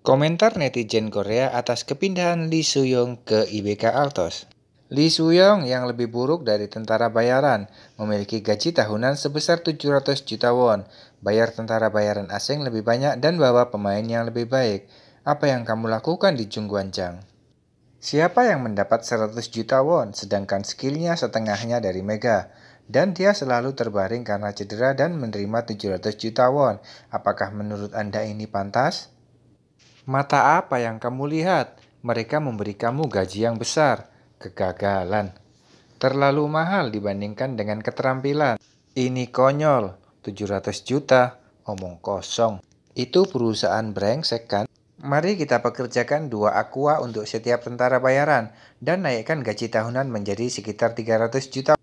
Komentar netizen Korea atas kepindahan Lee Soo-young ke IBK Altos. Lee Soo-young yang lebih buruk dari tentara bayaran memiliki gaji tahunan sebesar 700 juta won. Bayar tentara bayaran asing lebih banyak dan bawa pemain yang lebih baik. Apa yang kamu lakukan di Chang? Siapa yang mendapat 100 juta won sedangkan skillnya setengahnya dari Mega? dan dia selalu terbaring karena cedera dan menerima 700 juta won. Apakah menurut Anda ini pantas? Mata apa yang kamu lihat? Mereka memberi kamu gaji yang besar. Kegagalan. Terlalu mahal dibandingkan dengan keterampilan. Ini konyol. 700 juta. Omong kosong. Itu perusahaan brengsek kan? Mari kita pekerjakan dua aqua untuk setiap tentara bayaran dan naikkan gaji tahunan menjadi sekitar 300 juta.